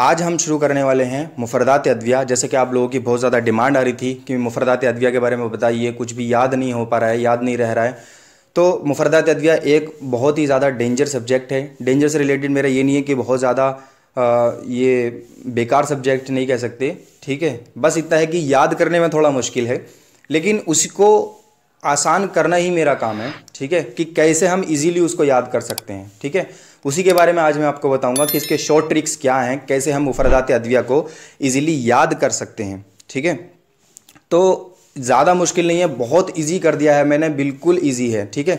आज हम शुरू करने वाले हैं मुफरदात अदविया जैसे कि आप लोगों की बहुत ज़्यादा डिमांड आ रही थी कि मुफरदात अदविया के बारे में बताइए कुछ भी याद नहीं हो पा रहा है याद नहीं रह रहा है तो मुफरदात अदविया एक बहुत ही ज़्यादा डेंजर सब्जेक्ट है डेंजर से रिलेटेड मेरा ये नहीं है कि बहुत ज़्यादा ये बेकार सब्जेक्ट नहीं कह सकते ठीक है बस इतना है कि याद करने में थोड़ा मुश्किल है लेकिन उसको आसान करना ही मेरा काम है ठीक है कि कैसे हम इजीली उसको याद कर सकते हैं ठीक है उसी के बारे में आज मैं आपको बताऊंगा कि इसके शॉर्ट ट्रिक्स क्या हैं कैसे हम मुफरदात अदविया को ईजिली याद कर सकते हैं ठीक है तो ज़्यादा मुश्किल नहीं है बहुत ईजी कर दिया है मैंने बिल्कुल ईजी है ठीक है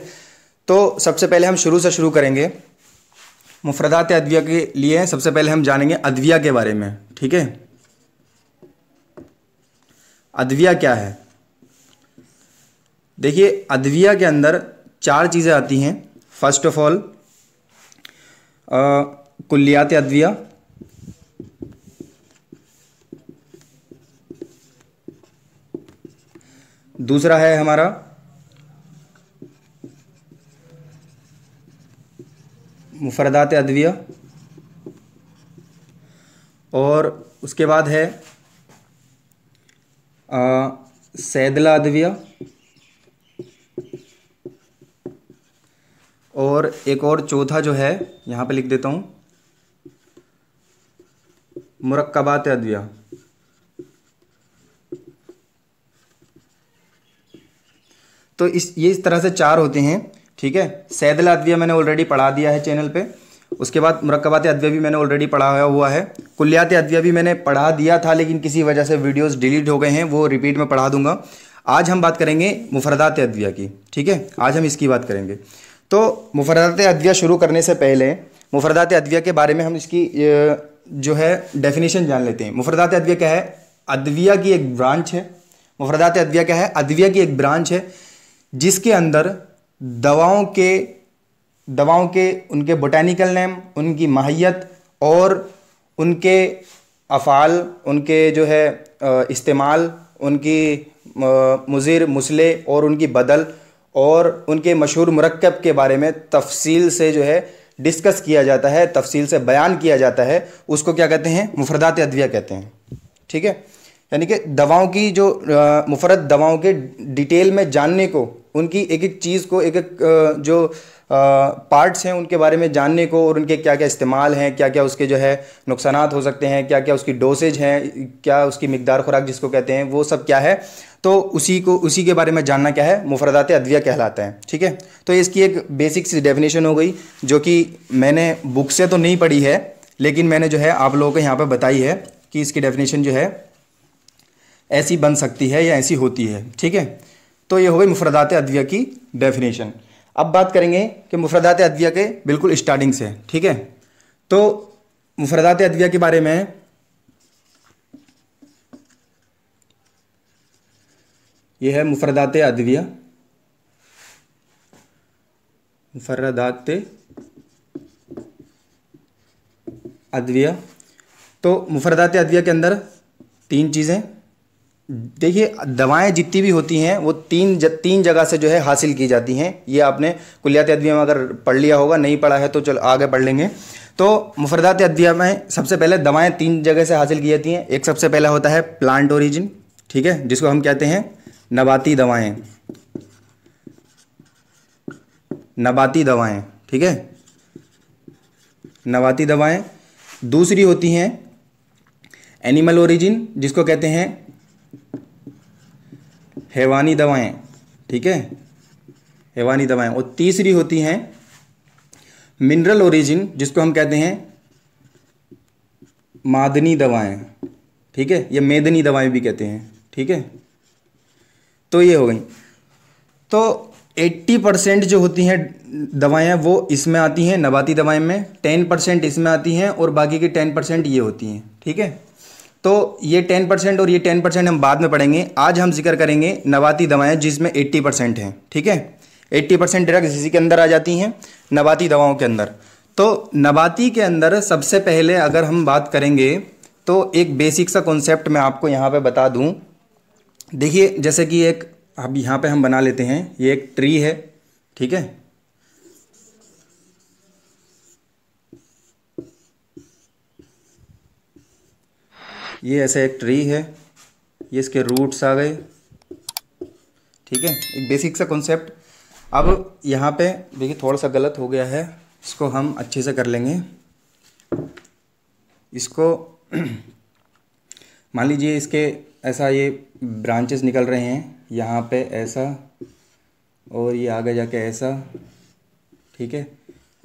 तो सबसे पहले हम शुरू से शुरू करेंगे मुफरदात अदविया के लिए सबसे पहले हम जानेंगे अदविया के बारे में ठीक है अदविया क्या है देखिए अदविया के अंदर चार चीज़ें आती हैं फर्स्ट ऑफ ऑल कुल्लियात अद्विया दूसरा है हमारा मुफरदात अद्विया और उसके बाद है सैदला अद्विया और एक और चौथा जो है यहाँ पे लिख देता हूँ मुरक्बात अद्विया तो इस ये इस तरह से चार होते हैं ठीक है सैदल अद्विया मैंने ऑलरेडी पढ़ा दिया है चैनल पे उसके बाद मुरक्बात अद्विया भी मैंने ऑलरेडी पढ़ाया हुआ है कुल्यात अद्विया भी मैंने पढ़ा दिया था लेकिन किसी वजह से वीडियोस डिलीट हो गए हैं वो रिपीट में पढ़ा दूंगा आज हम बात करेंगे मुफरदात अद्विया की ठीक है आज हम इसकी बात करेंगे तो मुफरदात अद्विया शुरू करने से पहले मुफरदात अद्विया के बारे में हम इसकी जो है डेफिनेशन जान लेते हैं मुफरदात अद्विया क्या है अद्विया की एक ब्रांच है मुफरदात अद्विया क्या है अद्विया की एक ब्रांच है जिसके अंदर दवाओं के दवाओं के उनके बोटैनिकल नेम उनकी माहियत और उनके अफ़ाल उनके जो है इस्तेमाल उनकी मुज़िर मुसले और उनकी बदल और उनके मशहूर मरकब के बारे में तफसील से जो है डिस्कस किया जाता है तफसील से बयान किया जाता है उसको क्या कहते हैं मुफरदात अद्विया कहते हैं ठीक है यानी कि दवाओं की जो मुफरत दवाओं के डिटेल में जानने को उनकी एक एक चीज़ को एक एक जो पार्ट्स हैं उनके बारे में जानने को और उनके क्या क्या इस्तेमाल हैं क्या क्या उसके जो है नुकसान हो सकते हैं क्या क्या उसकी डोसेज हैं क्या उसकी मकदार खुराक जिसको कहते हैं वो सब क्या है तो उसी को उसी के बारे में जानना क्या है मुफरदात अद्विया कहलाते हैं ठीक है तो इसकी एक बेसिक सी डेफिनेशन हो गई जो कि मैंने बुक से तो नहीं पढ़ी है लेकिन मैंने जो है आप लोगों को यहाँ पर बताई है कि इसकी डेफिनेशन जो है ऐसी बन सकती है या ऐसी होती है ठीक है तो ये हो गई मुफरदात अदविया की डेफिनेशन अब बात करेंगे कि मुफरदात अदविया के बिल्कुल स्टार्टिंग से ठीक है तो मुफरदात अदविया के बारे में यह है मुफरदात अदविया मुफरदात अदविया तो मुफरदात अदविया के अंदर तीन चीज़ें देखिए दवाएं जितनी भी होती हैं वो तीन ज, तीन जगह से जो है हासिल की जाती हैं ये आपने कुलियात अद्विया में अगर पढ़ लिया होगा नहीं पढ़ा है तो चलो आगे पढ़ लेंगे तो मुफरदात अद्विया में सबसे पहले दवाएं तीन जगह से हासिल की जाती हैं एक सबसे पहला होता है प्लांट ओरिजिन ठीक है जिसको हम कहते हैं नबाती दवाएँ नबाती दवाएँ ठीक है नबाती दवाएँ दूसरी होती हैं एनिमल ओरिजिन जिसको कहते हैं हैवानी दवाएं ठीक है हैवानी दवाएं और तीसरी होती हैं मिनरल ओरिजिन जिसको हम कहते हैं मादनी दवाएं ठीक है या मेदनी दवाएं भी कहते हैं ठीक है तो ये हो गई तो 80 परसेंट जो होती हैं दवाएं वो इसमें आती हैं नबाती दवाएं में 10 परसेंट इसमें आती हैं और बाकी के 10 परसेंट ये होती हैं ठीक है तो ये टेन परसेंट और ये टेन परसेंट हम बाद में पढ़ेंगे आज हम जिक्र करेंगे नबाती दवाएँ जिसमें एट्टी परसेंट हैं ठीक है एट्टी परसेंट ड्रग्स इसी के अंदर आ जाती हैं नवाती दवाओं के अंदर तो नबाती के अंदर सबसे पहले अगर हम बात करेंगे तो एक बेसिक सा कॉन्सेप्ट मैं आपको यहाँ पे बता दूँ देखिए जैसे कि एक अब यहाँ पर हम बना लेते हैं ये एक ट्री है ठीक है ये ऐसा एक ट्री है ये इसके रूट्स आ गए ठीक है एक बेसिक सा कॉन्सेप्ट अब यहाँ पे देखिए थोड़ा सा गलत हो गया है इसको हम अच्छे से कर लेंगे इसको मान लीजिए इसके ऐसा ये ब्रांचेस निकल रहे हैं यहाँ पे ऐसा और ये आगे जाके ऐसा ठीक है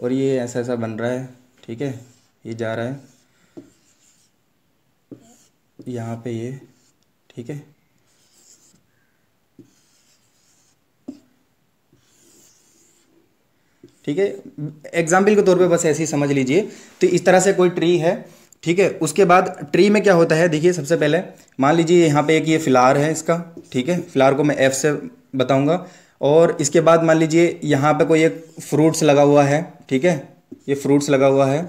और ये ऐसा ऐसा बन रहा है ठीक है ये जा रहा है यहाँ पे ये ठीक है ठीक है एग्जाम्पल के तौर पे बस ऐसे ही समझ लीजिए तो इस तरह से कोई ट्री है ठीक है उसके बाद ट्री में क्या होता है देखिए सबसे पहले मान लीजिए यहाँ पे एक ये फ्लार है इसका ठीक है फ्लार को मैं एफ से बताऊंगा और इसके बाद मान लीजिए यहाँ पे कोई एक फ्रूट्स लगा हुआ है ठीक है ये फ्रूट्स लगा हुआ है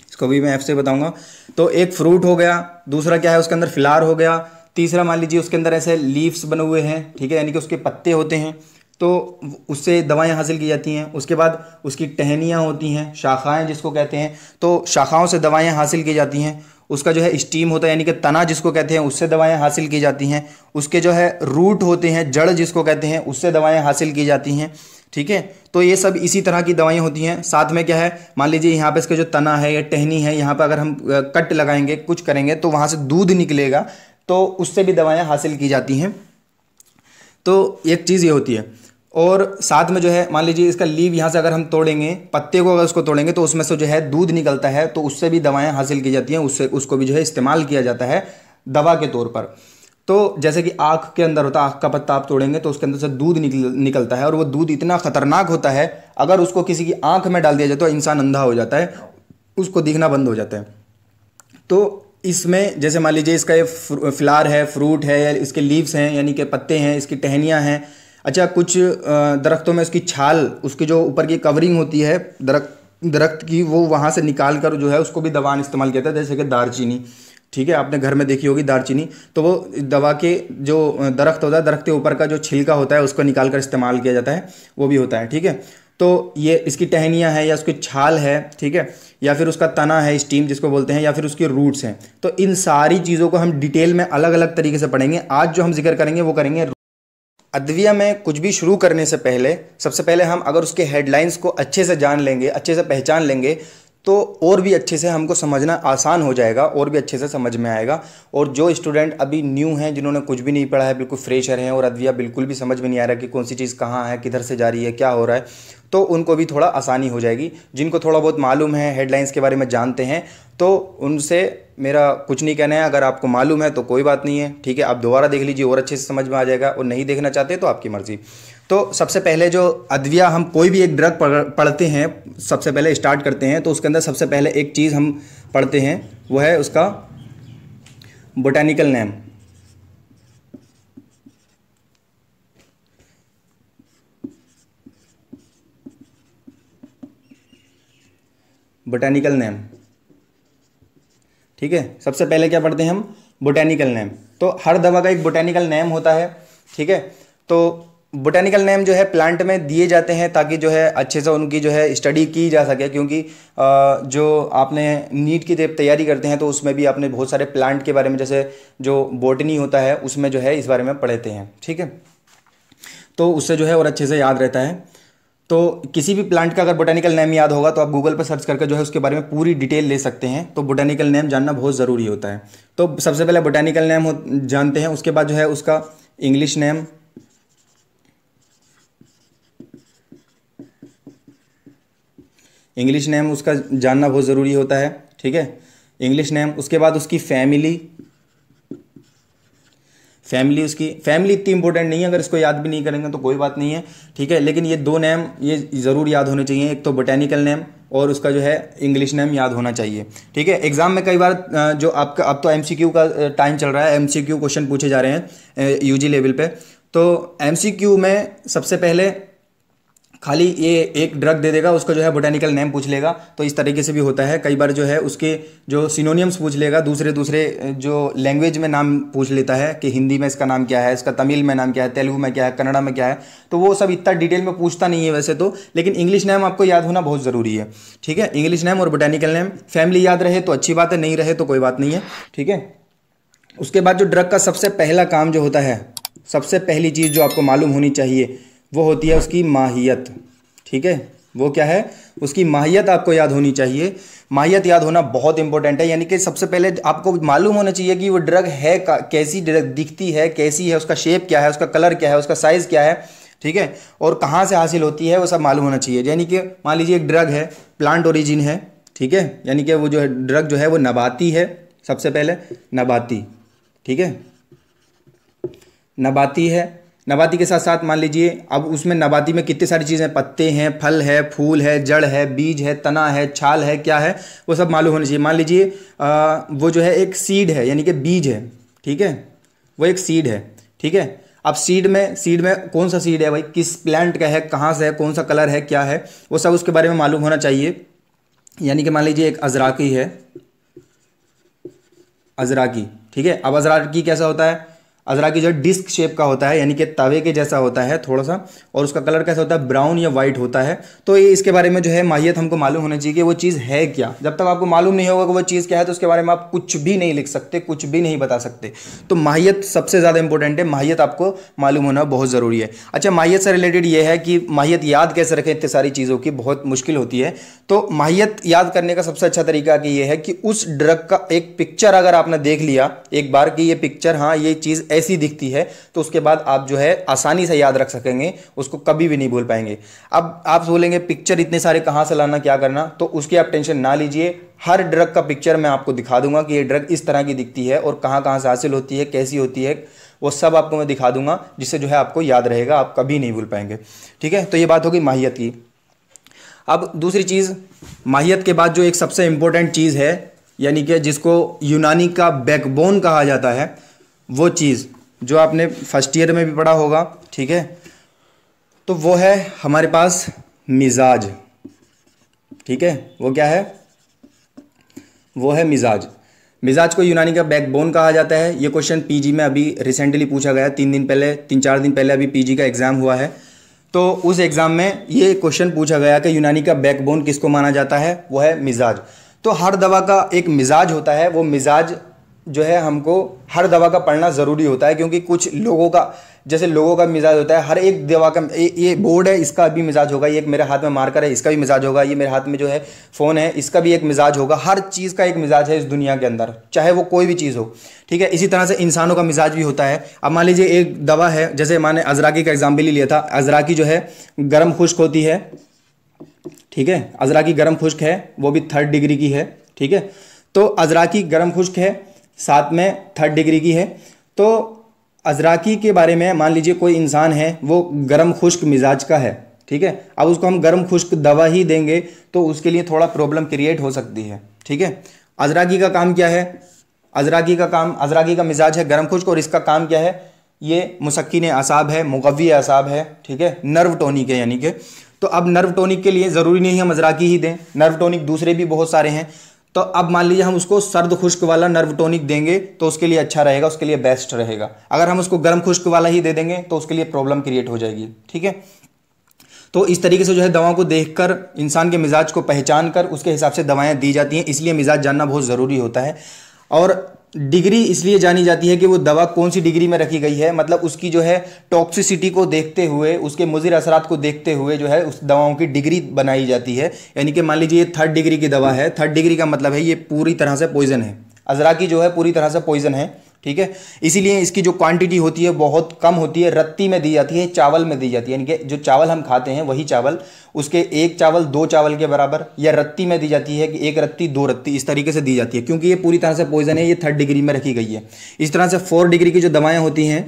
इसको भी मैं एफ से बताऊंगा तो एक फ्रूट हो गया दूसरा क्या है उसके अंदर फिलार हो गया तीसरा मान लीजिए उसके अंदर ऐसे लीव्स बने हुए हैं ठीक है यानी कि उसके पत्ते होते हैं तो उससे दवाएं हासिल की जाती हैं उसके बाद उसकी टहनियाँ होती हैं शाखाएं जिसको कहते हैं तो शाखाओं से दवाएं हासिल की जाती हैं उसका जो है स्टीम होता है यानी कि तना जिसको कहते हैं उससे दवाएं हासिल की जाती हैं उसके जो है रूट होते हैं जड़ जिसको कहते हैं उससे दवाएं हासिल की जाती हैं ठीक है तो ये सब इसी तरह की दवाइयाँ होती हैं साथ में क्या है मान लीजिए यहाँ पे इसका जो तना है या टहनी है यहाँ पर अगर हम कट लगाएंगे कुछ करेंगे तो वहाँ से दूध निकलेगा तो उससे भी दवाइयाँ हासिल की जाती हैं तो एक चीज़ ये होती है और साथ में जो है मान लीजिए इसका लीव यहाँ से अगर हम तोड़ेंगे पत्ते को अगर उसको तोड़ेंगे तो उसमें से जो है दूध निकलता है तो उससे भी दवाएँ हासिल की जाती हैं उससे उसको भी जो है इस्तेमाल किया जाता है दवा के तौर पर तो जैसे कि आँख के अंदर होता है आँख का पत्ता आप तोड़ेंगे तो उसके अंदर से दूध निकल निकलता है और वो दूध इतना खतरनाक होता है अगर उसको किसी की आँख में डाल दिया जाए तो इंसान अंधा हो जाता है उसको दिखना बंद हो जाता है तो इसमें जैसे मान लीजिए इसका ये फ्लार है फ्रूट है इसके लीव्स हैं यानी कि पत्ते हैं इसकी टहनियाँ हैं अच्छा कुछ दरख्तों में उसकी छाल उसकी जो ऊपर की कवरिंग होती है दरख्त दरख्त की वो वहाँ से निकाल कर जो है उसको भी दवा इस्तेमाल किया जाता है जैसे कि दारचीनी ठीक है आपने घर में देखी होगी दारचीनी तो वो दवा के जो दरख्त होता है दरख्त के ऊपर का जो छिलका होता है उसको निकाल कर इस्तेमाल किया जाता है वो भी होता है ठीक है तो ये इसकी टहनियाँ हैं या उसकी छाल है ठीक है या फिर उसका तना है स्टीम जिसको बोलते हैं या फिर उसके रूट्स हैं तो इन सारी चीज़ों को हम डिटेल में अलग अलग तरीके से पढ़ेंगे आज जो हम जिक्र करेंगे वो करेंगे अद्विया में कुछ भी शुरू करने से पहले सबसे पहले हम अगर उसके हेडलाइंस को अच्छे से जान लेंगे अच्छे से पहचान लेंगे तो और भी अच्छे से हमको समझना आसान हो जाएगा और भी अच्छे से समझ में आएगा और जो स्टूडेंट अभी न्यू हैं जिन्होंने कुछ भी नहीं पढ़ा है बिल्कुल फ्रेशर हैं और अदविया बिल्कुल भी समझ में नहीं आ रहा कि कौन सी चीज़ कहाँ है किधर से जा रही है क्या हो रहा है तो उनको भी थोड़ा आसानी हो जाएगी जिनको थोड़ा बहुत मालूम है हेडलाइंस के बारे में जानते हैं तो उनसे मेरा कुछ नहीं कहना है अगर आपको मालूम है तो कोई बात नहीं है ठीक है आप दोबारा देख लीजिए और अच्छे से समझ में आ जाएगा और नहीं देखना चाहते तो आपकी मर्ज़ी तो सबसे पहले जो अद्विया हम कोई भी एक ड्रग पढ़ते हैं सबसे पहले स्टार्ट करते हैं तो उसके अंदर सबसे पहले एक चीज़ हम पढ़ते हैं वो है उसका बोटानिकल नेम बोटानिकल नेम ठीक है सबसे पहले क्या पढ़ते हैं हम बोटानिकल नेम तो हर दवा का एक बोटानिकल नेम होता है ठीक है तो बोटेनिकल नेम जो है प्लांट में दिए जाते हैं ताकि जो है अच्छे से उनकी जो है स्टडी की जा सके क्योंकि जो आपने नीट की जब तैयारी करते हैं तो उसमें भी आपने बहुत सारे प्लांट के बारे में जैसे जो बोटनी होता है उसमें जो है इस बारे में पढ़ते हैं ठीक है तो उससे जो है और अच्छे से याद रहता है तो किसी भी प्लांट का अगर बोटेनिकल नेम याद होगा तो आप गूगल पर सर्च करके जो है उसके बारे में पूरी डिटेल ले सकते हैं तो बोटेनिकल नेम जानना बहुत ज़रूरी होता है तो सबसे पहले बोटेनिकल नेम जानते हैं उसके बाद जो है उसका इंग्लिश नेम इंग्लिश नेम उसका जानना बहुत ज़रूरी होता है ठीक है इंग्लिश नेम उसके बाद उसकी फैमिली फैमिली उसकी फैमिली इतनी इंपॉर्टेंट नहीं है अगर इसको याद भी नहीं करेंगे तो कोई बात नहीं है ठीक है लेकिन ये दो नेम ये ज़रूर याद होने चाहिए एक तो बोटेनिकल नेम और उसका जो है इंग्लिश नेम याद होना चाहिए ठीक है एग्जाम में कई बार जो आपका अब तो एम का टाइम चल रहा है एम क्वेश्चन पूछे जा रहे हैं यू लेवल पर तो एम में सबसे पहले खाली ये एक ड्रग दे देगा उसका जो है बोटेनिकल नेम पूछ लेगा तो इस तरीके से भी होता है कई बार जो है उसके जो सिनोनियम्स पूछ लेगा दूसरे दूसरे जो लैंग्वेज में नाम पूछ लेता है कि हिंदी में इसका नाम क्या है इसका तमिल में नाम क्या है तेलुगू में क्या है कन्नड़ा में क्या है तो वो सब इतना डिटेल में पूछता नहीं है वैसे तो लेकिन इंग्लिश नेम आपको याद होना बहुत ज़रूरी है ठीक है इंग्लिश नेम और बोटेनिकल नेम फैमिली याद रहे तो अच्छी बात है नहीं रहे तो कोई बात नहीं है ठीक है उसके बाद जो ड्रग का सबसे पहला काम जो होता है सबसे पहली चीज़ जो आपको मालूम होनी चाहिए वो होती है उसकी माहियत ठीक है वो क्या है उसकी माहियत आपको याद होनी चाहिए माहियत याद होना बहुत इंपॉर्टेंट है यानी कि सबसे पहले आपको मालूम होना चाहिए कि वो ड्रग है कैसी ड्रग दिखती है कैसी है उसका शेप क्या है उसका कलर क्या है उसका साइज़ क्या है ठीक है और कहाँ से हासिल होती है वो सब मालूम होना चाहिए यानी कि मान लीजिए एक ड्रग है प्लांट ओरिजिन है ठीक है यानी कि वो जो है ड्रग जो है वो नबाती है सबसे पहले नबाती ठीक है नबाती है नबाती के साथ साथ मान लीजिए अब उसमें नबाती में कितनी सारी चीज़ें पत्ते हैं फल है फूल है जड़ है बीज है तना है छाल है क्या है वो सब मालूम होना चाहिए मान लीजिए वो जो है एक सीड है यानी कि बीज है ठीक है वो एक सीड है ठीक है अब सीड में सीड में कौन सा सीड है भाई किस प्लांट का है कहाँ से है कौन सा कलर है क्या है वो सब उसके बारे में मालूम होना चाहिए यानी कि मान लीजिए एक अजराकी है अजराकी ठीक है अब अजराकी कैसा होता है अजरा की जो है डिस्क शेप का होता है यानी कि तवे के जैसा होता है थोड़ा सा और उसका कलर कैसा होता है ब्राउन या वाइट होता है तो ये इसके बारे में जो है माहियत हमको मालूम होना चाहिए कि वो चीज़ है क्या जब तक आपको मालूम नहीं होगा कि वो चीज़ क्या है तो उसके बारे में आप कुछ भी नहीं लिख सकते कुछ भी नहीं बता सकते तो माहियत सबसे ज़्यादा इंपॉर्टेंट है माहियत आपको मालूम होना बहुत ज़रूरी है अच्छा माहियत से रिलेटेड ये है कि माहियत याद कैसे रखें इतनी सारी चीज़ों की बहुत मुश्किल होती है तो माहियत याद करने का सबसे अच्छा तरीका कि ये है कि उस ड्रग का एक पिक्चर अगर आपने देख लिया एक बार कि ये पिक्चर हाँ ये चीज़ ऐसी दिखती है तो उसके बाद आप जो है आसानी से याद रख सकेंगे उसको कभी भी नहीं भूल पाएंगे अब आप बोलेंगे पिक्चर इतने सारे कहाँ से लाना क्या करना तो उसकी आप टेंशन ना लीजिए हर ड्रग का पिक्चर मैं आपको दिखा दूंगा कि ये ड्रग इस तरह की दिखती है और कहाँ कहाँ से हासिल होती है कैसी होती है वो सब आपको मैं दिखा दूंगा जिससे जो है आपको याद रहेगा आप कभी नहीं भूल पाएंगे ठीक है तो ये बात होगी माहियत की अब दूसरी चीज़ माहियत के बाद जो एक सबसे इम्पोर्टेंट चीज़ है यानी कि जिसको यूनानी का बैकबोन कहा जाता है वो चीज़ जो आपने फर्स्ट ईयर में भी पढ़ा होगा ठीक है तो वो है हमारे पास मिजाज ठीक है वो क्या है वो है मिजाज मिजाज को यूनानी का बैकबोन कहा जाता है ये क्वेश्चन पीजी में अभी रिसेंटली पूछा गया तीन दिन पहले तीन चार दिन पहले अभी पीजी का एग्ज़ाम हुआ है तो उस एग्ज़ाम में ये क्वेश्चन पूछा गया कि यूनानी का बैकबोन किसको माना जाता है वो है मिजाज तो हर दवा का एक मिजाज होता है वो मिजाज जो है हमको हर दवा का पढ़ना ज़रूरी होता है क्योंकि कुछ लोगों का जैसे लोगों का मिजाज होता है हर एक दवा का ये, ये बोर्ड है इसका भी मिजाज होगा ये एक मेरे हाथ में मार्कर है इसका भी मिजाज होगा ये मेरे हाथ में जो है फ़ोन है इसका भी एक मिजाज होगा हर चीज़ का एक मिजाज है इस दुनिया के अंदर चाहे वो कोई भी चीज़ हो ठीक है इसी तरह से इंसानों का मिजाज भी होता है अब मान लीजिए एक दवा है जैसे मैंने अजराकी का एग्जाम्पल ही लिया था अजराकी जो है गर्म खुश्क होती है ठीक है अजराकी गर्म खुश्क है वो भी थर्ड डिग्री की है ठीक है तो अजराकी गर्म खुश्क है साथ में थर्ड डिग्री की है तो अजराकी के बारे में मान लीजिए कोई इंसान है वो गर्म खुश्क मिजाज का है ठीक है अब उसको हम गर्म खुश्क दवा ही देंगे तो उसके लिए थोड़ा प्रॉब्लम क्रिएट हो सकती है ठीक है अजराकी का काम क्या है अजराकी का काम अजराकी का मिजाज है गर्म खुश्क और इसका काम क्या है ये मुसक्किन असाब है मुकवी असाब है ठीक है नर्व टोनिक है यानी कि तो अब नर्व टोनिक के लिए ज़रूरी नहीं है हम अजराकी ही दें नर्व टोनिक दूसरे भी बहुत सारे हैं तो अब मान लीजिए हम उसको सर्द खुश्क वाला नर्व टोनिक देंगे तो उसके लिए अच्छा रहेगा उसके लिए बेस्ट रहेगा अगर हम उसको गर्म खुश्क वाला ही दे देंगे तो उसके लिए प्रॉब्लम क्रिएट हो जाएगी ठीक है तो इस तरीके से जो है दवाओं को देखकर इंसान के मिजाज को पहचान कर उसके हिसाब से दवाएं दी जाती हैं इसलिए मिजाज जानना बहुत ज़रूरी होता है और डिग्री इसलिए जानी जाती है कि वो दवा कौन सी डिग्री में रखी गई है मतलब उसकी जो है टॉक्सिसिटी को देखते हुए उसके मुजिर असरात को देखते हुए जो है उस दवाओं की डिग्री बनाई जाती है यानी कि मान लीजिए ये थर्ड डिग्री की दवा है थर्ड डिग्री का मतलब है ये पूरी तरह से पॉइजन है अजरा की जो है पूरी तरह से पॉइजन है ठीक है इसीलिए इसकी जो क्वांटिटी होती है बहुत कम होती है रत्ती में दी जाती है चावल में दी जाती है यानी कि जो चावल हम खाते हैं वही चावल उसके एक चावल दो चावल के बराबर या रत्ती में दी जाती है कि एक रत्ती दो रत्ती इस तरीके से दी जाती है क्योंकि ये पूरी तरह से पॉइजन है ये थर्ड डिग्री में रखी गई है इस तरह से फोर डिग्री की जो दवाएँ होती हैं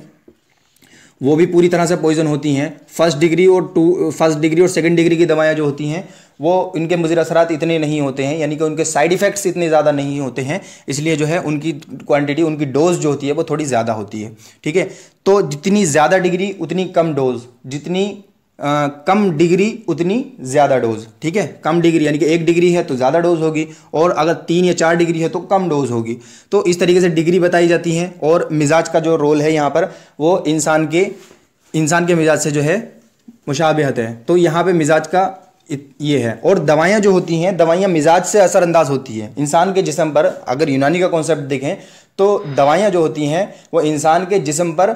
वो भी पूरी तरह से पॉइजन होती हैं फर्स्ट डिग्री और टू फर्स्ट डिग्री और सेकेंड डिग्री की दवाएँ जो होती हैं वो उनके मुजिर असरात इतने नहीं होते हैं यानी कि उनके साइड इफ़ेक्ट्स इतने ज़्यादा नहीं होते हैं इसलिए जो है उनकी क्वांटिटी उनकी डोज जो होती है वो थोड़ी ज़्यादा होती है ठीक है तो जितनी ज़्यादा डिग्री उतनी कम डोज जितनी आ, कम डिग्री उतनी ज़्यादा डोज ठीक है कम डिग्री यानी कि एक डिग्री है तो ज़्यादा डोज होगी और अगर तीन या चार डिग्री है तो कम डोज होगी तो इस तरीके से डिग्री बताई जाती है और मिजाज का जो रोल है यहाँ पर वो इंसान के इंसान के मिजाज से जो है मुशाबहत है तो यहाँ पे मिजाज का ये है और दवाइयाँ जो होती हैं दवाइयाँ मिजाज से असरअंदाज होती हैं इंसान के जिसम पर अगर यूनानी का कॉन्सेप्ट देखें तो दवाइयाँ जो होती हैं वो इंसान के जिसम पर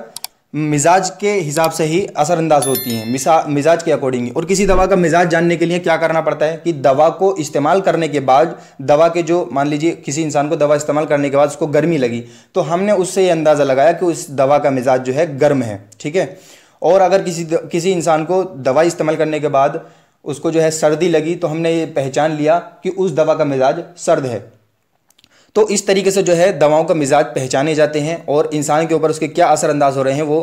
मिजाज के हिसाब से ही असरअंदाज होती हैं मिजाज के अकॉर्डिंग और किसी दवा का मिजाज जानने के लिए क्या करना पड़ता है कि दवा को इस्तेमाल करने के बाद दवा के जो मान लीजिए किसी इंसान को दवा इस्तेमाल करने के बाद उसको गर्मी लगी तो हमने उससे ये अंदाज़ा लगाया कि उस दवा का मिजाज जो है गर्म है ठीक है और अगर किसी किसी इंसान को दवा इस्तेमाल करने के बाद उसको जो है सर्दी लगी तो हमने ये पहचान लिया कि उस दवा का मिजाज सर्द है तो इस तरीके से जो है दवाओं का मिजाज पहचाने जाते हैं और इंसान के ऊपर उसके क्या असरअंदाज हो रहे हैं वो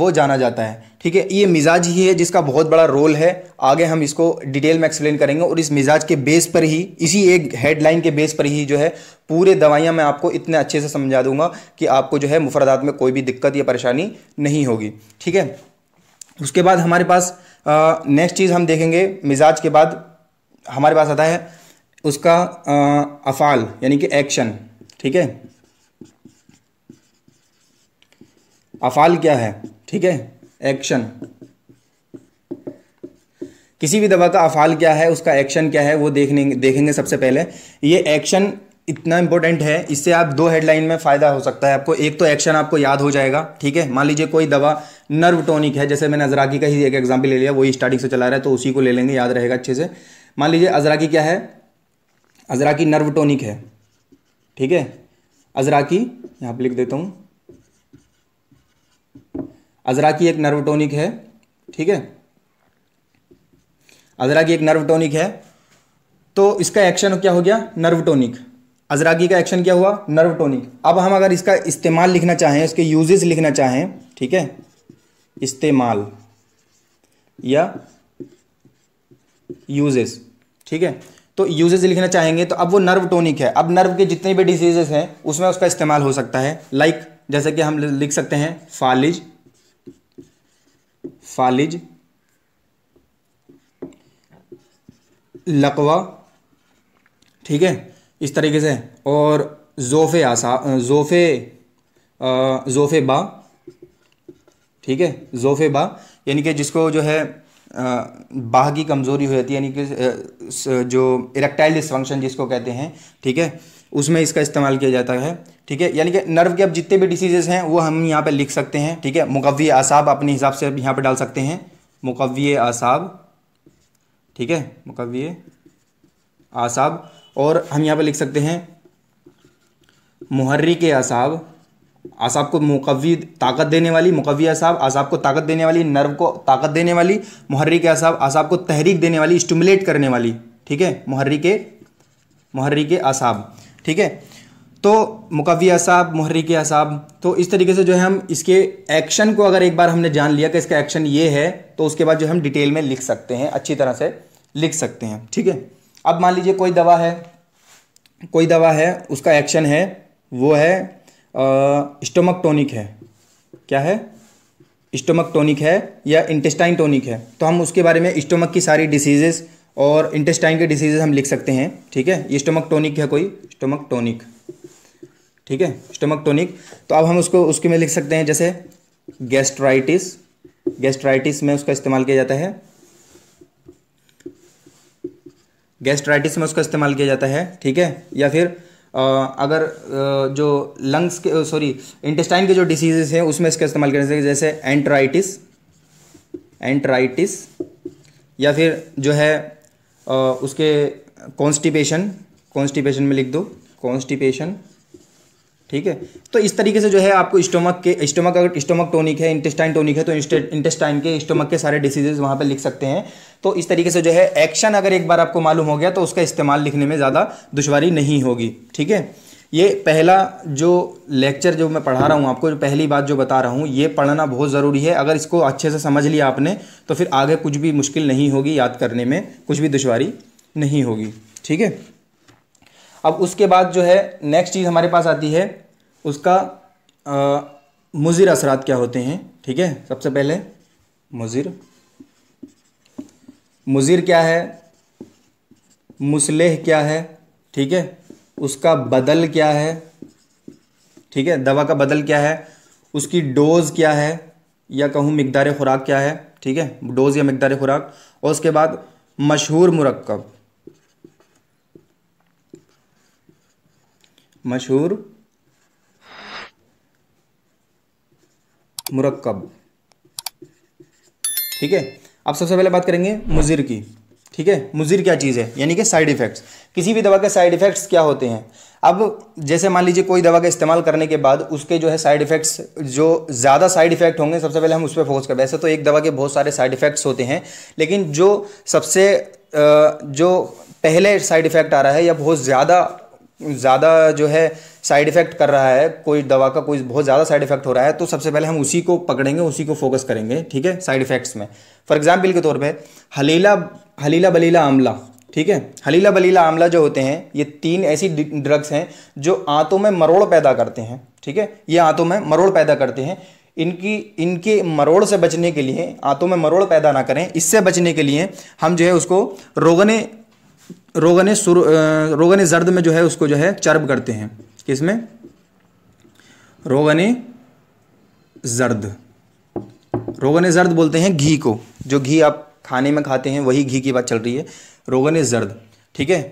वो जाना जाता है ठीक है ये मिजाज ही है जिसका बहुत बड़ा रोल है आगे हम इसको डिटेल में एक्सप्लेन करेंगे और इस मिजाज के बेस पर ही इसी एक हेडलाइन के बेस पर ही जो है पूरे दवाइयाँ मैं आपको इतने अच्छे से समझा दूंगा कि आपको जो है मुफरदात में कोई भी दिक्कत या परेशानी नहीं होगी ठीक है उसके बाद हमारे पास नेक्स्ट चीज़ हम देखेंगे मिजाज के बाद हमारे पास आता है उसका अफ़ाल यानी कि एक्शन ठीक है अफ़ाल क्या है ठीक है एक्शन किसी भी दवा का अफ़ाल क्या है उसका एक्शन क्या है वो देखने देखेंगे सबसे पहले ये एक्शन इतना इंपॉर्टेंट है इससे आप दो हेडलाइन में फ़ायदा हो सकता है आपको एक तो एक्शन आपको याद हो जाएगा ठीक है मान लीजिए कोई दवा नर्व टोनिक है जैसे मैंने अजराकी का ही एक एग्जाम्पल ले लिया वही स्टार्टिंग से चला रहा है तो उसी को ले लेंगे याद रहेगा अच्छे से मान लीजिए अजराकी क्या है अजरा की नर्व टोनिक है ठीक है अजरा की यहां पर लिख देता हूं अजरा की एक नर्व टोनिक है ठीक है अजरा की एक नर्व टोनिक है तो इसका एक्शन क्या हो गया नर्व टोनिक अजरागी का एक्शन क्या हुआ नर्व टोनिक अब हम अगर इसका इस्तेमाल लिखना चाहें इसके यूजेस लिखना चाहें ठीक है इस्तेमाल या यूजेस ठीक है तो यूजेज लिखना चाहेंगे तो अब वो नर्व टोनिक है अब नर्व के जितने भी डिजीजेस हैं उसमें उसका इस्तेमाल हो सकता है लाइक like, जैसे कि हम लिख सकते हैं फालिज फालिज लकवा ठीक है इस तरीके से और जोफ़े आसा जोफ़े जोफ़े बा ठीक है जोफ़े बा यानी कि जिसको जो है बाह की कमज़ोरी हो जाती है यानी कि जो इरेक्टाइल डिसफंक्शन जिसको कहते हैं ठीक है उसमें इसका इस्तेमाल किया जाता है ठीक है यानी कि नर्व के अब जितने भी डिसीजेज़ हैं वो हम यहाँ पर लिख सकते हैं ठीक है मुकवी आसाब अपने हिसाब से यहाँ पर डाल सकते हैं मुकवी आसाब ठीक है मुकवी आसाब और हम यहाँ पर लिख सकते हैं मुहर्री के आसाब आसाब को मुकवी ताकत देने वाली मुकवी असाब आसाब को ताकत देने वाली नर्व को ताकत देने वाली मुहर्रिक असाब आसाब को तहरीक देने वाली स्टमुलेट करने वाली ठीक है मुहर्रिक मुहर्रिक असाब ठीक है तो मुकवी असाब मुहर्रिक असाब तो इस तरीके से जो है हम इसके एक्शन को अगर एक बार हमने जान लिया कि इसका एक्शन ये है तो उसके बाद जो हम डिटेल में लिख सकते हैं अच्छी तरह से लिख सकते हैं ठीक है अब मान लीजिए कोई दवा है कोई दवा है उसका एक्शन है वो है स्टोमक टॉनिक है क्या है स्टोमक टॉनिक है या इंटेस्टाइन टॉनिक है तो हम उसके बारे में स्टोमक की सारी डिसीजेज़ और इंटेस्टाइन के डिसीजेज हम लिख सकते हैं ठीक है ये स्टोमक टॉनिक है कोई स्टोमक टॉनिक ठीक है स्टोमक टॉनिक तो अब हम उसको उसके में लिख सकते हैं जैसे गैस्ट्राइटिस गैस्ट्राइटिस में उसका इस्तेमाल किया जाता है गैस्ट्राइटिस में उसका इस्तेमाल किया जाता है ठीक है या फिर अगर जो लंग्स के सॉरी इंटेस्टाइन के जो डिसीजेज हैं उसमें इसका इस्तेमाल कर सकते जैसे एंट्राइटिस एंट्राइटिस या फिर जो है उसके कॉन्स्टिपेशन कॉन्स्टिपेशन में लिख दो कॉन्स्टिपेशन ठीक है तो इस तरीके से जो है आपको स्टोमक के स्टोमक अगर स्टोमक टोनिक है इंटेस्टाइन टोनिक है तो इंटेस्टाइन के स्टोमक के सारे डिसीजेज वहाँ पर लिख सकते हैं तो इस तरीके से जो है एक्शन अगर एक बार आपको मालूम हो गया तो उसका इस्तेमाल लिखने में ज़्यादा दुशारी नहीं होगी ठीक है ये पहला जो लेक्चर जो मैं पढ़ा रहा हूँ आपको जो पहली बात जो बता रहा हूँ ये पढ़ना बहुत ज़रूरी है अगर इसको अच्छे से समझ लिया आपने तो फिर आगे कुछ भी मुश्किल नहीं होगी याद करने में कुछ भी दुशारी नहीं होगी ठीक है अब उसके बाद जो है नेक्स्ट चीज़ हमारे पास आती है उसका मुजिर असरात क्या होते हैं ठीक है सबसे पहले मुजिर मुजिर क्या है मुसलह क्या है ठीक है उसका बदल क्या है ठीक है दवा का बदल क्या है उसकी डोज़ क्या है या कहूँ मकदार खुराक क्या है ठीक है डोज़ या मकदार खुराक और उसके बाद मशहूर मरकब मशहूर मुरक्कब ठीक है अब सबसे पहले बात करेंगे मुजिर की ठीक है मुजिर क्या चीज़ है यानी कि साइड इफ़ेक्ट्स किसी भी दवा के साइड इफ़ेक्ट्स क्या होते हैं अब जैसे मान लीजिए कोई दवा का इस्तेमाल करने के बाद उसके जो है साइड इफ़ेक्ट्स जो ज़्यादा साइड इफ़ेक्ट होंगे सबसे पहले हम उस पर फोकस करें वैसे तो एक दवा के बहुत सारे साइड इफ़ेक्ट्स होते हैं लेकिन जो सबसे जो पहले साइड इफ़ेक्ट आ रहा है या बहुत ज़्यादा ज़्यादा जो है साइड इफ़ेक्ट कर रहा है कोई दवा का कोई बहुत ज़्यादा साइड इफ़ेक्ट हो रहा है तो सबसे पहले हम उसी को पकड़ेंगे उसी को फोकस करेंगे ठीक है साइड इफ़ेक्ट्स में फॉर एग्जाम्पल के तौर पर हलीला हलीला बलीला आमला ठीक है हलीला बलीला आमला जो होते हैं ये तीन ऐसी ड्रग्स हैं जो आंतों में मरोड़ पैदा करते हैं ठीक है ये आंतों में मरोड़ पैदा करते हैं इनकी इनके मरोड़ से बचने के लिए आंतों में मरोड़ पैदा ना करें इससे बचने के लिए हम जो है उसको रोगने रोगन सुर रोगन जर्द में जो है उसको जो है चर्ब करते हैं किसमें रोगन जर्द रोगन जर्द बोलते हैं घी को जो घी आप खाने में खाते हैं वही घी की बात चल रही है रोगन जर्द ठीक है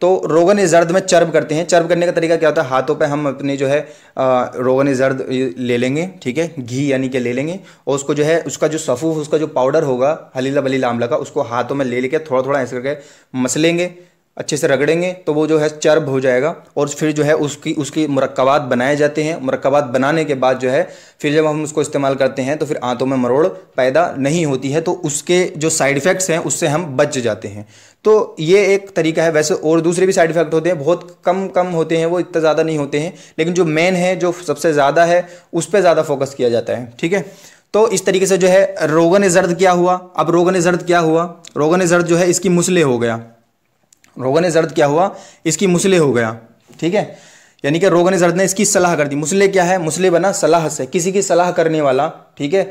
तो रोगन जर्द में चर्ब करते हैं चर्ब करने का तरीका क्या होता है हाथों पे हम अपने जो है रोगन जर्द ले लेंगे ठीक है घी यानी कि ले लेंगे और उसको जो है उसका जो सफ़ूफ उसका जो पाउडर होगा हलीला बलीला आमला का उसको हाथों में ले लेके थोड़ा थोड़ा ऐसे करके मसलेंगे अच्छे से रगड़ेंगे तो वो जो है चर्ब हो जाएगा और फिर जो है उसकी उसकी मरकबात बनाए जाते हैं मरकबात बनाने के बाद जो है फिर जब हम उसको इस्तेमाल करते हैं तो फिर आंतों में मरोड़ पैदा नहीं होती है तो उसके जो साइड इफ़ेक्ट्स हैं उससे हम बच जाते हैं तो ये एक तरीका है वैसे और दूसरे भी साइड इफ़ेक्ट होते हैं बहुत कम कम होते हैं वो इतना ज़्यादा नहीं होते हैं लेकिन जो मेन है जो सबसे ज़्यादा है उस पर ज़्यादा फोकस किया जाता है ठीक है तो इस तरीके से जो है रोगन जर्द क्या हुआ अब रोगन जर्द क्या हुआ रोगन जर्द जो है इसकी मुसले हो गया रोगन जर्द क्या हुआ इसकी मुसले हो गया ठीक है यानी कि रोगन जर्द ने इसकी सलाह कर दी मुसले क्या है मुसले बना सलाह से किसी की सलाह करने वाला ठीक है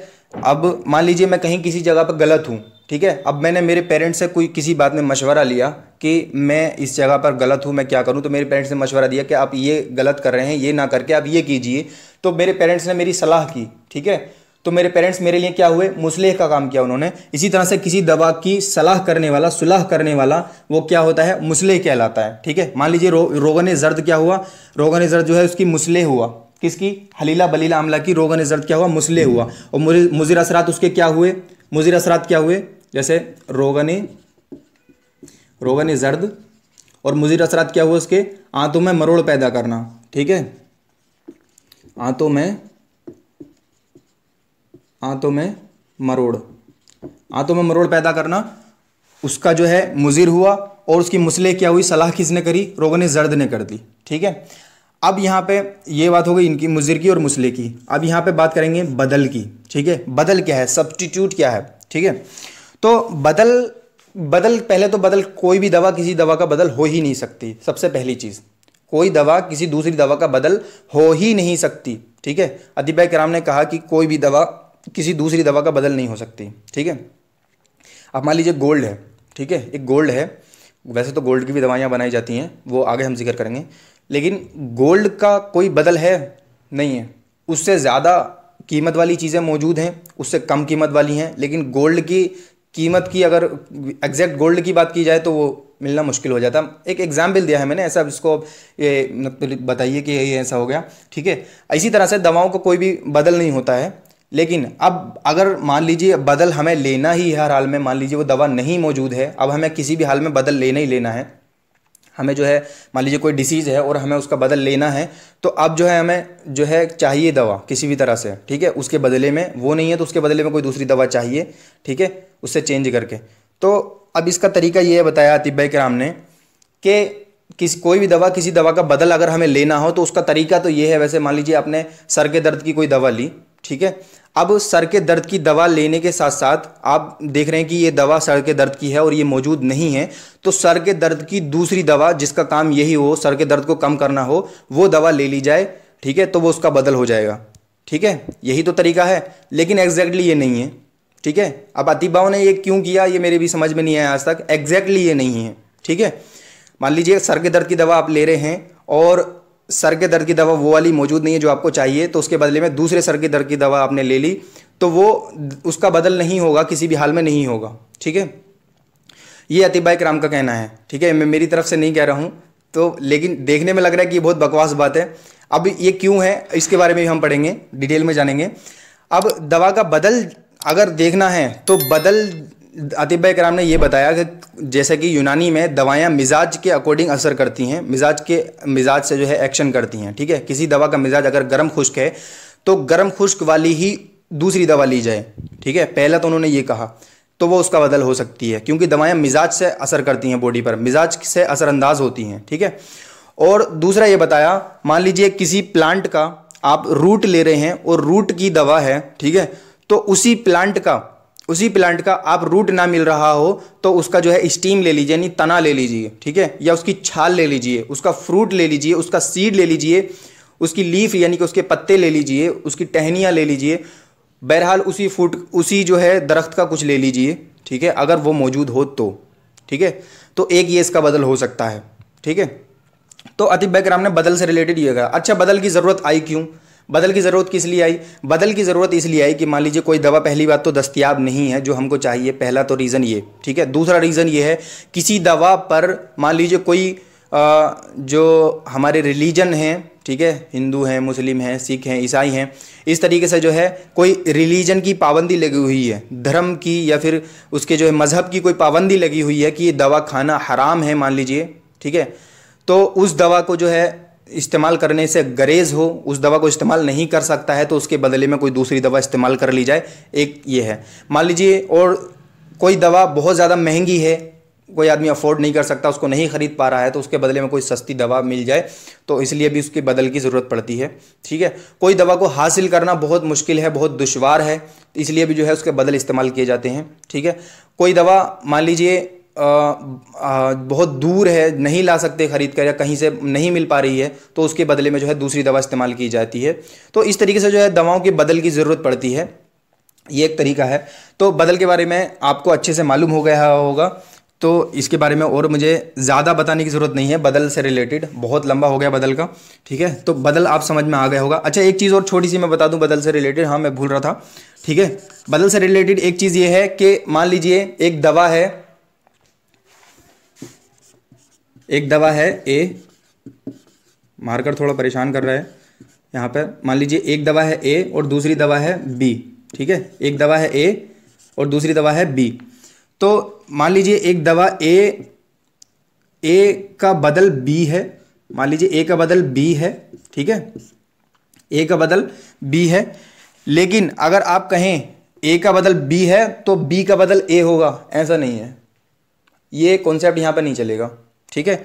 अब मान लीजिए मैं कहीं किसी जगह पर गलत हूँ ठीक है अब मैंने मेरे पेरेंट्स से कोई किसी बात में मशवरा लिया कि मैं इस जगह पर गलत हूँ मैं क्या करूँ तो मेरे पेरेंट्स ने मशवरा दिया कि आप ये गलत कर रहे हैं ये ना करके आप ये कीजिए तो मेरे पेरेंट्स ने मेरी सलाह की ठीक है तो मेरे पेरेंट्स मेरे लिए क्या हुए मुसलह का काम किया उन्होंने इसी तरह से किसी दवा की सलाह करने वाला सुलह करने वाला वो क्या होता है मुसलह कहलाता है ठीक है मान लीजिए रो, रोगन जर्द क्या हुआ रोगन जर्द जो है उसकी मुसलह हुआ किसकी हलीला बलीला आमला की रोगन जर्द क्या हुआ मुसलह हुआ और मुजिर असरात उसके क्या हुए मुजिर असरात क्या हुए जैसे रोगन रोगन जर्द और मुजिर असरात क्या हुआ उसके आंतों में मरोड़ पैदा करना ठीक है आंतों में आंतों में मरोड़ आंतों में मरोड़ पैदा करना उसका जो है मुजिर हुआ और उसकी मुसले क्या हुई सलाह किसने करी रोगों ने जर्द ने कर दी ठीक है अब यहाँ पे ये बात हो गई इनकी मुजिर की और मुसले की अब यहाँ पे बात करेंगे बदल की ठीक है बदल क्या है सब्सटीट्यूट क्या है ठीक है तो बदल बदल पहले तो बदल कोई भी दवा किसी दवा का बदल हो ही नहीं सकती सबसे पहली चीज़ कोई दवा किसी दूसरी दवा का बदल हो ही नहीं सकती ठीक है अदिबा कराम ने कहा कि कोई भी दवा किसी दूसरी दवा का बदल नहीं हो सकती ठीक है अब मान लीजिए गोल्ड है ठीक है एक गोल्ड है वैसे तो गोल्ड की भी दवाइयाँ बनाई जाती हैं वो आगे हम जिक्र करेंगे लेकिन गोल्ड का कोई बदल है नहीं है उससे ज़्यादा कीमत वाली चीज़ें मौजूद हैं उससे कम कीमत वाली हैं लेकिन गोल्ड की कीमत की अगर एग्जैक्ट गोल्ड की बात की जाए तो वो मिलना मुश्किल हो जाता एक एग्जाम्पल दिया है मैंने ऐसा इसको ये मतलब बताइए कि ये ऐसा हो गया ठीक है इसी तरह से दवाओं का को कोई भी बदल नहीं होता है लेकिन अब अगर मान लीजिए बदल हमें लेना ही है हर हाल में मान लीजिए वो दवा नहीं मौजूद है अब हमें किसी भी हाल में बदल लेना ही लेना है हमें जो है मान लीजिए कोई डिसीज़ है और हमें उसका बदल लेना है तो अब जो है हमें जो है चाहिए दवा किसी भी तरह से ठीक है उसके बदले में वो नहीं है तो उसके बदले में कोई दूसरी दवा चाहिए ठीक है उससे चेंज करके तो अब इसका तरीका ये बताया अतिब्य कराम ने कि किस कोई भी दवा किसी दवा का बदल अगर हमें लेना हो तो उसका तरीका तो ये है वैसे मान लीजिए आपने सर के दर्द की कोई दवा ली ठीक है अब सर के दर्द की दवा लेने के साथ साथ आप देख रहे हैं कि ये दवा सर के दर्द की है और ये मौजूद नहीं है तो सर के दर्द की दूसरी दवा जिसका काम यही हो सर के दर्द को कम करना हो वो दवा ले ली जाए ठीक है तो वो उसका बदल हो जाएगा ठीक है यही तो तरीका है लेकिन एग्जैक्टली ये नहीं है ठीक है अब अतिबाओं ने ये क्यों किया ये मेरे भी समझ में नहीं आया आज तक एग्जैक्टली ये नहीं है ठीक है मान लीजिए सर के दर्द की दवा आप ले रहे हैं और सर के दर्द की दवा वो वाली मौजूद नहीं है जो आपको चाहिए तो उसके बदले में दूसरे सर के दर्द की दवा आपने ले ली तो वो उसका बदल नहीं होगा किसी भी हाल में नहीं होगा ठीक है ये अतिबाई राम का कहना है ठीक है मैं मेरी तरफ से नहीं कह रहा हूँ तो लेकिन देखने में लग रहा है कि ये बहुत बकवास बात है अब ये क्यों है इसके बारे में भी हम पढ़ेंगे डिटेल में जानेंगे अब दवा का बदल अगर देखना है तो बदल भाई कराम ने यह बताया कि जैसे कि यूनानी में दवाएं मिजाज के अकॉर्डिंग असर करती हैं मिजाज के मिजाज से जो है एक्शन करती हैं ठीक है किसी दवा का मिजाज अगर गर्म खुश्क है तो गर्म खुश्क वाली ही दूसरी दवा ली जाए ठीक है पहला तो उन्होंने ये कहा तो वो उसका बदल हो सकती है क्योंकि दवाएं मिजाज से असर करती हैं बॉडी पर मिजाज से असरअंदाज होती हैं ठीक है और दूसरा ये बताया मान लीजिए किसी प्लांट का आप रूट ले रहे हैं और रूट की दवा है ठीक है तो उसी प्लांट का उसी प्लांट का आप रूट ना मिल रहा हो तो उसका जो है स्टीम ले लीजिए यानी तना ले लीजिए ठीक है या उसकी छाल ले लीजिए उसका फ्रूट ले लीजिए उसका सीड ले लीजिए उसकी लीफ यानी कि उसके पत्ते ले लीजिए उसकी टहनियाँ ले लीजिए बहरहाल उसी फूट उसी जो है दरख्त का कुछ ले लीजिए ठीक है अगर वो मौजूद हो तो ठीक है तो एक ये इसका बदल हो सकता है ठीक है तो अतिब बैकराम ने बदल से रिलेटेड ये कहा अच्छा बदल की ज़रूरत आई क्यों बदल की ज़रूरत किस लिए आई बदल की ज़रूरत इसलिए आई कि मान लीजिए कोई दवा पहली बात तो दस्तियाब नहीं है जो हमको चाहिए पहला तो रीज़न ये ठीक है दूसरा रीज़न ये है किसी दवा पर मान लीजिए कोई आ, जो हमारे रिलीजन हैं ठीक है हिंदू हैं मुस्लिम हैं सिख हैं ईसाई हैं इस तरीके से जो है कोई रिलीजन की पाबंदी लगी हुई है धर्म की या फिर उसके जो है मज़हब की कोई पाबंदी लगी हुई है कि ये दवा खाना हराम है मान लीजिए ठीक है तो उस दवा को जो है इस्तेमाल करने से गरेज हो उस दवा को इस्तेमाल नहीं कर सकता है तो उसके बदले में कोई दूसरी दवा इस्तेमाल कर ली जाए एक ये है मान लीजिए और कोई दवा बहुत ज़्यादा महंगी है कोई आदमी अफोर्ड नहीं कर सकता उसको नहीं खरीद पा रहा है तो उसके बदले में कोई सस्ती दवा मिल जाए तो इसलिए भी उसके बदल की ज़रूरत पड़ती है ठीक है कोई दवा को हासिल करना बहुत मुश्किल है बहुत दुशवार है तो इसलिए भी जो है उसके बदल इस्तेमाल किए जाते हैं ठीक है कोई दवा मान लीजिए बहुत दूर है नहीं ला सकते ख़रीद कर या कहीं से नहीं मिल पा रही है तो उसके बदले में जो है दूसरी दवा इस्तेमाल की जाती है तो इस तरीके से जो है दवाओं के बदल की ज़रूरत पड़ती है ये एक तरीका है तो बदल के बारे में आपको अच्छे से मालूम हो गया होगा तो इसके बारे में और मुझे ज़्यादा बताने की ज़रूरत नहीं है बदल से रिलेटेड बहुत लंबा हो गया बदल का ठीक है तो बदल आप समझ में आ गया होगा अच्छा एक चीज़ और छोटी सी मैं बता दूं बदल से रिलेटेड हाँ मैं भूल रहा था ठीक है बदल से रिलेटेड एक चीज़ ये है कि मान लीजिए एक दवा है एक दवा है ए मार्कर थोड़ा परेशान कर रहा है यहाँ पर मान लीजिए एक दवा है ए और दूसरी दवा है बी ठीक है एक दवा है ए और दूसरी दवा है बी तो मान लीजिए एक दवा ए ए का बदल बी है मान लीजिए ए का बदल बी है ठीक है ए का बदल बी है लेकिन अगर आप कहें ए का बदल बी है तो बी का बदल ए होगा ऐसा नहीं है ये कॉन्सेप्ट यहाँ पर नहीं चलेगा ठीक है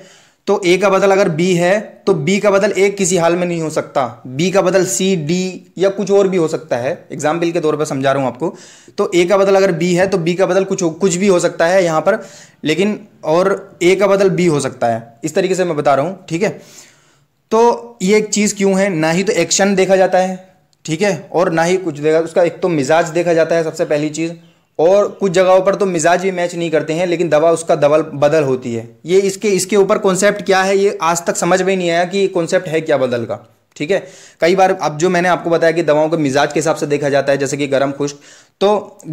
तो ए का बदल अगर बी है तो बी का बदल ए किसी हाल में नहीं हो सकता बी का बदल सी डी या कुछ और भी हो सकता है एग्जाम्पल के तौर पर समझा रहा हूं आपको तो ए का बदल अगर बी है तो बी का बदल कुछ कुछ भी हो सकता है यहां पर लेकिन और ए का बदल बी हो सकता है इस तरीके से मैं बता रहा हूं ठीक है तो ये एक चीज़ क्यों है ना ही तो एक्शन देखा जाता है ठीक है और ना ही कुछ देखा उसका एक तो मिजाज देखा जाता है सबसे पहली चीज़ और कुछ जगहों पर तो मिजाज भी मैच नहीं करते हैं लेकिन दवा उसका दबल बदल होती है ये इसके इसके ऊपर कॉन्सेप्ट क्या है ये आज तक समझ में नहीं आया कि कॉन्सेप्ट है क्या बदल का ठीक है कई बार अब जो मैंने आपको बताया कि दवाओं के मिजाज के हिसाब से देखा जाता है जैसे कि गर्म खुश्क तो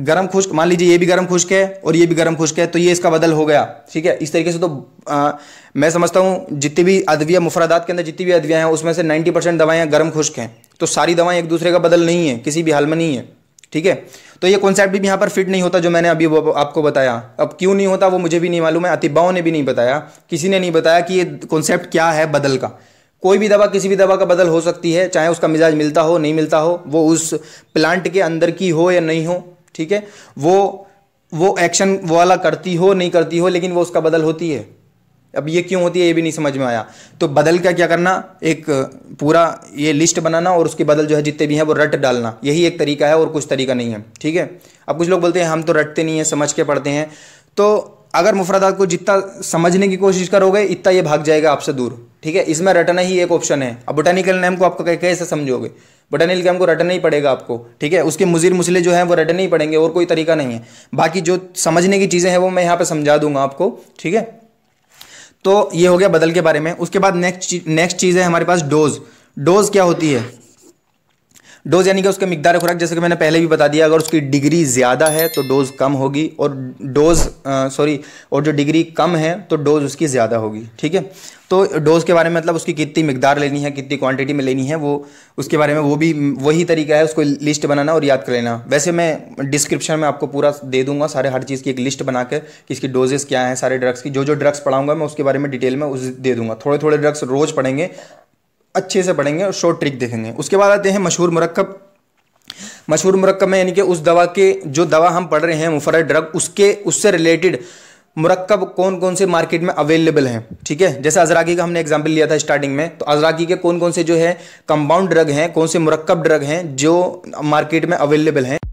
गर्म खुश्क मान लीजिए ये भी गर्म खुश्क है और ये भी गर्म खुश्क है तो ये इसका बदल हो गया ठीक है इस तरीके से तो आ, मैं समझता हूँ जितनी भी अदविया मुफरादात के अंदर जितनी भी अदवियाँ हैं उसमें से नाइन्टी परसेंट दवाएँ गर्म खुश्क हैं तो सारी दवाएँ एक दूसरे का बदल नहीं है किसी भी हाल में नहीं है ठीक है तो ये कॉन्सेप्ट भी यहाँ पर फिट नहीं होता जो मैंने अभी आपको बताया अब क्यों नहीं होता वो मुझे भी नहीं मालूम है अतिबाओं ने भी नहीं बताया किसी ने नहीं बताया कि ये कॉन्सेप्ट क्या है बदल का कोई भी दवा किसी भी दवा का बदल हो सकती है चाहे उसका मिजाज मिलता हो नहीं मिलता हो वो उस प्लांट के अंदर की हो या नहीं हो ठीक है वो वो एक्शन वाला करती हो नहीं करती हो लेकिन वो उसका बदल होती है अब ये क्यों होती है ये भी नहीं समझ में आया तो बदल का क्या करना एक पूरा ये लिस्ट बनाना और उसके बदल जो है जितने भी हैं वो रट डालना यही एक तरीका है और कुछ तरीका नहीं है ठीक है अब कुछ लोग बोलते हैं हम तो रटते नहीं हैं समझ के पढ़ते हैं तो अगर मुफरादात को जितना समझने की कोशिश करोगे इतना ये भाग जाएगा आपसे दूर ठीक है इसमें रटना ही एक ऑप्शन है अब बोटानिकल नेम को आपको कैसे समझोगे बोटानिकल नेम को रटना ही पड़ेगा आपको ठीक है उसके मुजिर मुसले जो है वो रटने ही पड़ेंगे और कोई तरीका नहीं है बाकी जो समझने की चीज़ें हैं वो मैं यहाँ पर समझा दूंगा आपको ठीक है तो ये हो गया बदल के बारे में उसके बाद नेक्स्ट नेक्स्ट चीज़ है हमारे पास डोज डोज क्या होती है डोज यानी कि उसके मकदार खुराक जैसे कि मैंने पहले भी बता दिया अगर उसकी डिग्री ज़्यादा है तो डोज़ कम होगी और डोज सॉरी और जो डिग्री कम है तो डोज़ उसकी ज़्यादा होगी ठीक है तो डोज़ के बारे में मतलब उसकी कितनी मकदार लेनी है कितनी क्वांटिटी में लेनी है वो उसके बारे में वो भी वही तरीका है उसको लिस्ट बनाना और याद कर लेना वैसे मैं डिस्क्रिप्शन में आपको पूरा दे दूंगा सारे हर चीज़ की एक लिस्ट बना कर कि इसकी डोजेस क्या हैं सारे ड्रग्स की जो जो ड्रग्स पढ़ाऊंगा मैं उसके बारे में डिटेल में उस दे दूंगा थोड़े थोड़े ड्रग्स रोज़ पढ़ेंगे अच्छे से पढ़ेंगे और शॉर्ट ट्रिक देखेंगे उसके बाद आते हैं मशहूर मरकब मशहूर मरकब में यानी कि उस दवा के जो दवा हम पढ़ रहे हैं मुफरत ड्रग उसके उससे रिलेटेड मरकब कौन कौन से मार्केट में अवेलेबल हैं ठीक है जैसे अजराकी का हमने एग्जाम्पल लिया था स्टार्टिंग में तो अजराकी के कौन कौन से जो है कंपाउंड ड्रग हैं कौन से मरकब ड्रग हैं जो मार्केट में अवेलेबल हैं